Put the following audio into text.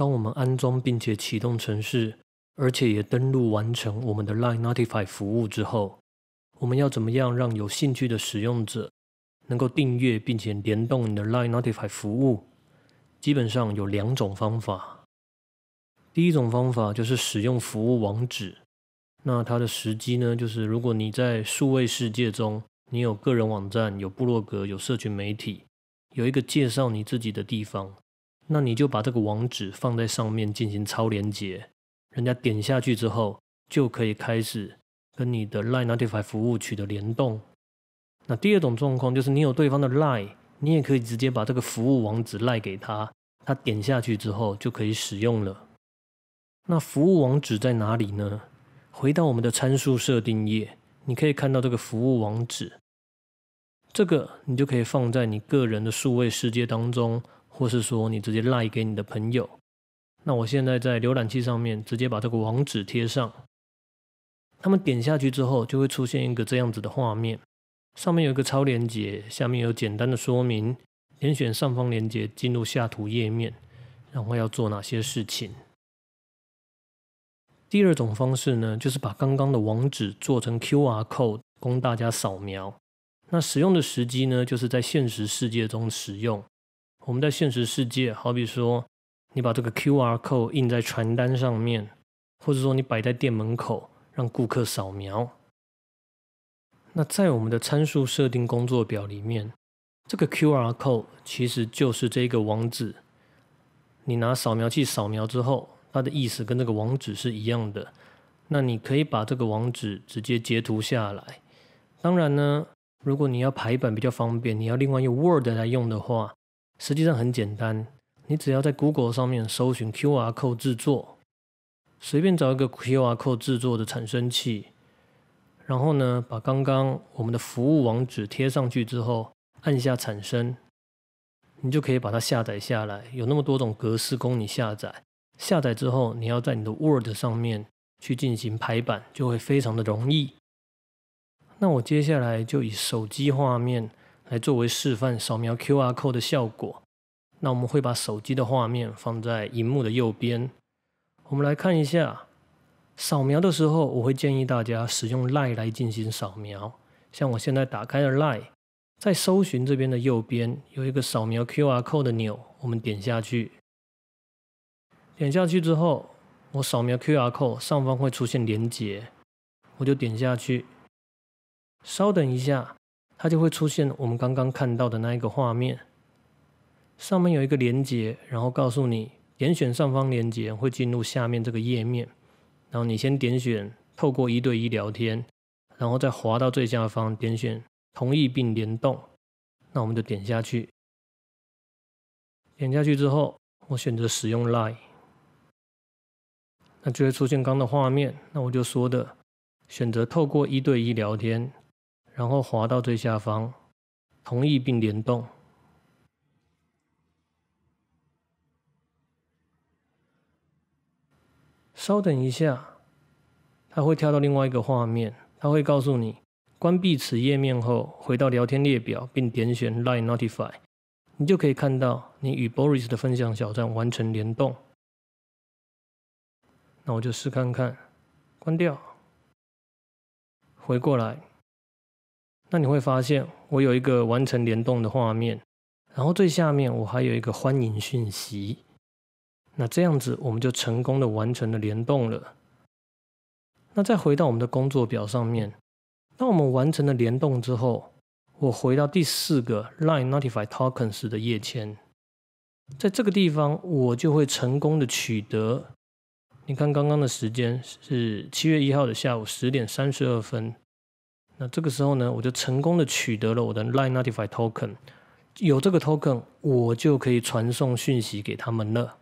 当我们安装并且启动程式，而且也登录完成我们的 Line Notify 服务之后，我们要怎么样让有兴趣的使用者能够订阅并且联动你的 Line Notify 服务？基本上有两种方法。第一种方法就是使用服务网址，那它的时机呢，就是如果你在数位世界中，你有个人网站、有部落格、有社群媒体，有一个介绍你自己的地方。那你就把这个网址放在上面进行超连接，人家点下去之后，就可以开始跟你的 Line Notify 服务取得联动。那第二种状况就是你有对方的 Line，你也可以直接把这个服务网址赖给他，他点下去之后就可以使用了。那服务网址在哪里呢？回到我们的参数设定页，你可以看到这个服务网址，这个你就可以放在你个人的数位世界当中。或是说你直接赖给你的朋友，那我现在在浏览器上面直接把这个网址贴上，他们点下去之后就会出现一个这样子的画面，上面有一个超链接，下面有简单的说明，点选上方链接进入下图页面，然后要做哪些事情。第二种方式呢，就是把刚刚的网址做成 QR code 供大家扫描，那使用的时机呢，就是在现实世界中使用。我们在现实世界，好比说，你把这个 Q R code 印在传单上面，或者说你摆在店门口让顾客扫描。那在我们的参数设定工作表里面，这个 Q R code 其实就是这个网址。你拿扫描器扫描之后，它的意思跟那个网址是一样的。那你可以把这个网址直接截图下来。当然呢，如果你要排版比较方便，你要另外用 Word 来用的话。实际上很简单，你只要在 Google 上面搜寻 QR code 制作，随便找一个 QR code 制作的产生器，然后呢，把刚刚我们的服务网址贴上去之后，按下产生，你就可以把它下载下来。有那么多种格式供你下载，下载之后你要在你的 Word 上面去进行排版，就会非常的容易。那我接下来就以手机画面。来作为示范，扫描 QR code 的效果。那我们会把手机的画面放在荧幕的右边。我们来看一下，扫描的时候，我会建议大家使用 Line 来进行扫描。像我现在打开了 Line，在搜寻这边的右边有一个扫描 QR code 的钮，我们点下去。点下去之后，我扫描 QR code 上方会出现连接，我就点下去。稍等一下。它就会出现我们刚刚看到的那一个画面，上面有一个连接，然后告诉你点选上方连接会进入下面这个页面，然后你先点选透过一对一聊天，然后再滑到最下方点选同意并联动，那我们就点下去。点下去之后，我选择使用 Line，那就会出现刚的画面，那我就说的，选择透过一对一聊天。然后滑到最下方，同意并联动。稍等一下，它会跳到另外一个画面，它会告诉你：关闭此页面后，回到聊天列表，并点选 Line Notify，你就可以看到你与 Boris 的分享小站完成联动。那我就试看看，关掉，回过来。那你会发现，我有一个完成联动的画面，然后最下面我还有一个欢迎讯息。那这样子我们就成功的完成了联动了。那再回到我们的工作表上面，当我们完成了联动之后，我回到第四个 line notify tokens 的页签，在这个地方我就会成功的取得。你看刚刚的时间是七月一号的下午十点三十二分。那这个时候呢，我就成功的取得了我的 Line Notify Token，有这个 Token，我就可以传送讯息给他们了。